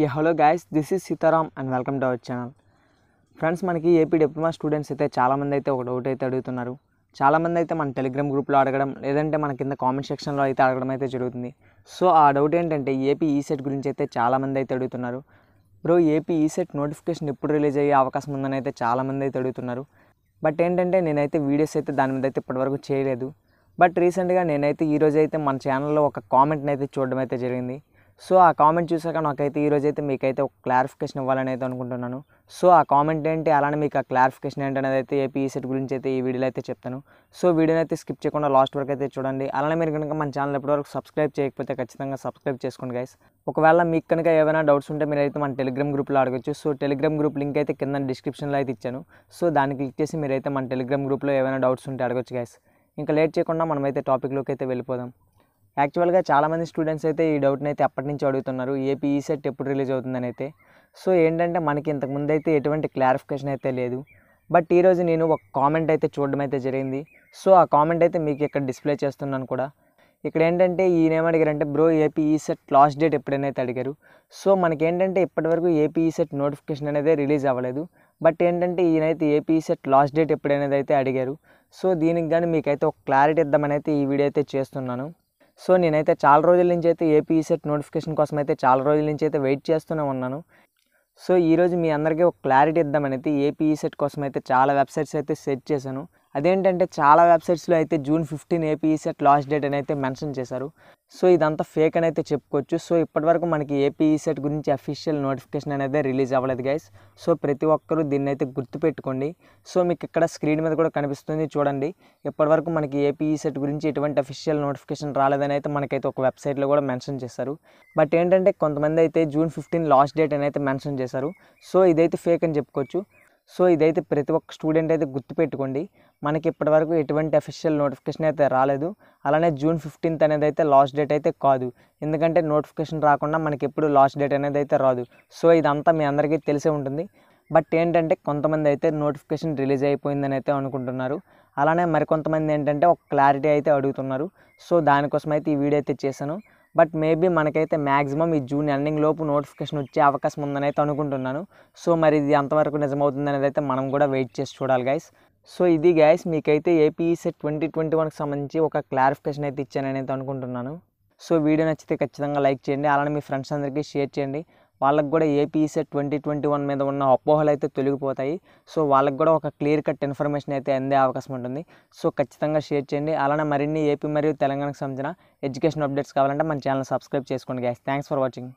ఈ hello guys this is Sitaram and welcome to our channel friends మనకి AP diploma students అయితే చాలామంది అయితే ఒక డౌట్ అయితే అడుగుతున్నారు చాలామంది అయితే మన టెలిగ్రామ్ గ్రూప్లో అడగడం లేదంటే మన కింద కామెంట్ సెక్షన్లో అయితే అడగడం అయితే జరుగుతుంది సో ఆ డౌట్ ఏంటంటే ఏపీ ఈసెట్ e గురించి అయితే చాలామంది అయితే అడుగుతున్నారు బ్రో ఏపీ ఈసెట్ నోటిఫికేషన్ ఎప్పుడు రిలీజ్ అయ్యే అవకాశం ఉందని అయితే చాలామంది అయితే అడుగుతున్నారు బట్ ఏంటంటే నేనైతే వీడియోస్ అయితే దాని మీద అయితే ఇప్పటివరకు చేయలేదు బట్ రీసెంట్గా నేనైతే ఈరోజు అయితే మన ఛానల్లో ఒక కామెంట్ని అయితే చూడడం అయితే జరిగింది సో ఆ కామెంట్ చూసాక నాకైతే ఈరోజు అయితే మీకైతే ఒక క్లారిఫికేషన్ ఇవ్వాలని అయితే అనుకుంటున్నాను సో ఆ కామెంట్ ఏంటి అలానే మీకు ఆ క్లారిఫికేషన్ ఏంటి అనేది అయితే ఏపీ సెట్ e గురించి అయితే ఈ వీడియోలో అయితే చెప్తాను సో వీడియోని అయితే స్కిప్ చేయకుండా లాస్ట్ వరకు అయితే చూడండి అలానే మీరు కనుక మన ఛానల్ ఎప్పటివరకు సబ్స్క్రైబ్ చేయకపోతే ఖచ్చితంగా సబ్స్క్రైబ్ చేసుకోండి గైస్ ఒకవేళ మీకు కనుక ఏమైనా డౌట్స్ ఉంటే మీరైతే మన టెలిగ్రామ్ గ్రూప్లో అడగచ్చు సో టెలిగ్రామ్ గ్రూప్ లింక్ అయితే కింద డిస్క్రిప్షన్లో అయితే ఇచ్చాను సో దాన్ని క్లిక్ చేసి మీరైతే మన టెలిగ్రామ్ గ్రూప్లో ఏమైనా డౌట్స్ ఉంటే అడగచ్చు గైస్ ఇంకా లేట్ చేయకుండా మనమైతే టాపిక్లోకి అయితే వెళ్ళిపోదాం యాక్చువల్గా చాలామంది స్టూడెంట్స్ అయితే ఈ డౌట్ని అయితే ఎప్పటి నుంచి అడుగుతున్నారు ఏపీ ఈ సెట్ ఎప్పుడు రిలీజ్ అవుతుందని అయితే సో ఏంటంటే మనకి ఇంతకుముందు అయితే ఎటువంటి క్లారిఫికేషన్ అయితే లేదు బట్ ఈరోజు నేను ఒక కామెంట్ అయితే చూడడం అయితే జరిగింది సో ఆ కామెంట్ అయితే మీకు ఇక్కడ డిస్ప్లే చేస్తున్నాను కూడా ఇక్కడ ఏంటంటే ఈయన ఏమడిగారంటే bro AP ECET last date ఎప్పుడైనైతే అడిగారు సో మనకి ఏంటంటే ఇప్పటివరకు ఏపీ ఈ సెట్ నోటిఫికేషన్ అనేది రిలీజ్ అవ్వలేదు బట్ ఏంటంటే ఈయనైతే ఏపీ సెట్ లాస్ట్ డేట్ ఎప్పుడైనా అయితే అడిగారు సో దీనికి కానీ మీకైతే ఒక క్లారిటీ ఇద్దామని అయితే ఈ వీడియో అయితే చేస్తున్నాను సో నేనైతే చాలా రోజుల నుంచి అయితే ఏపీ సెట్ నోటిఫికేషన్ కోసం అయితే చాలా రోజుల నుంచి అయితే వెయిట్ చేస్తూనే ఉన్నాను సో ఈరోజు మీ అందరికీ ఒక క్లారిటీ ఇద్దామని అయితే ఏపీ సెట్ కోసం అయితే చాలా వెబ్సైట్స్ అయితే సెట్ చేశాను అదేంటంటే చాలా వెబ్సైట్స్లో అయితే June fifteen AP CET last date అని అయితే మెన్షన్ చేశారు సో ఇదంతా ఫేక్ అని అయితే చెప్పుకోవచ్చు సో ఇప్పటివరకు మనకి ఏపీ సెట్ e గురించి అఫీషియల్ నోటిఫికేషన్ అనేది రిలీజ్ అవ్వలేదు గైస్ సో ప్రతి ఒక్కరూ దీన్ని అయితే గుర్తుపెట్టుకోండి సో మీకు ఇక్కడ స్క్రీన్ మీద కూడా కనిపిస్తుంది చూడండి ఇప్పటివరకు మనకి ఏపీ సెట్ e గురించి ఎటువంటి అఫీషియల్ నోటిఫికేషన్ రాలేదని అయితే మనకైతే ఒక వెబ్సైట్లో కూడా మెన్షన్ చేశారు బట్ ఏంటంటే కొంతమంది అయితే జూన్ ఫిఫ్టీన్ లాస్ట్ డేట్ అని అయితే మెన్షన్ చేశారు సో ఇదైతే ఫేక్ అని చెప్పుకోవచ్చు సో ఇదైతే ప్రతి ఒక్క స్టూడెంట్ అయితే గుర్తుపెట్టుకోండి మనకి ఇప్పటివరకు ఎటువంటి అఫీషియల్ నోటిఫికేషన్ అయితే రాలేదు అలానే జూన్ ఫిఫ్టీన్త్ అనేది అయితే లాస్ట్ డేట్ అయితే కాదు ఎందుకంటే నోటిఫికేషన్ రాకుండా మనకి ఎప్పుడు లాస్ట్ డేట్ అనేది అయితే రాదు సో ఇదంతా మీ అందరికీ తెలిసే ఉంటుంది బట్ ఏంటంటే కొంతమంది అయితే నోటిఫికేషన్ రిలీజ్ అయిపోయిందని అయితే అనుకుంటున్నారు అలానే మరికొంతమంది ఏంటంటే ఒక క్లారిటీ అయితే అడుగుతున్నారు సో దానికోసం అయితే ఈ వీడియో అయితే చేశాను బట్ మేబీ మనకైతే మ్యాక్సిమం ఈ జూన్ ఎండింగ్ లోపు నోటిఫికేషన్ వచ్చే అవకాశం ఉందని అయితే అనుకుంటున్నాను సో మరి ఇది అంతవరకు నిజమవుతుంది అనేది అయితే మనం కూడా వెయిట్ చేసి చూడాలి గైస్ సో ఇది గైస్ మీకైతే ఏపీఈసెట్ ట్వంటీ ట్వంటీ వన్కి సంబంధించి ఒక క్లారిఫికేషన్ అయితే ఇచ్చానని అయితే అనుకుంటున్నాను సో వీడియో నచ్చితే ఖచ్చితంగా లైక్ చేయండి అలానే మీ ఫ్రెండ్స్ అందరికీ షేర్ చేయండి వాళ్ళకి కూడా ఏపీసెట్ ట్వంటీ ట్వంటీ వన్ మీద ఉన్న అపోహలు అయితే తొలగిపోతాయి సో వాళ్ళకి కూడా ఒక క్లియర్ కట్ ఇన్ఫర్మేషన్ అయితే అందే అవకాశం ఉంటుంది సో ఖచ్చితంగా షేర్ చేయండి అలానే మరిన్ని ఏపీ e మరియు తెలంగాణకు సంబంధించిన ఎడ్యుకేషన్ అప్డేట్స్ కావాలంటే మన ఛానల్ సబ్స్క్రైబ్ చేసుకోండి గ్యాస్ థ్యాంక్స్ ఫర్ వాచింగ్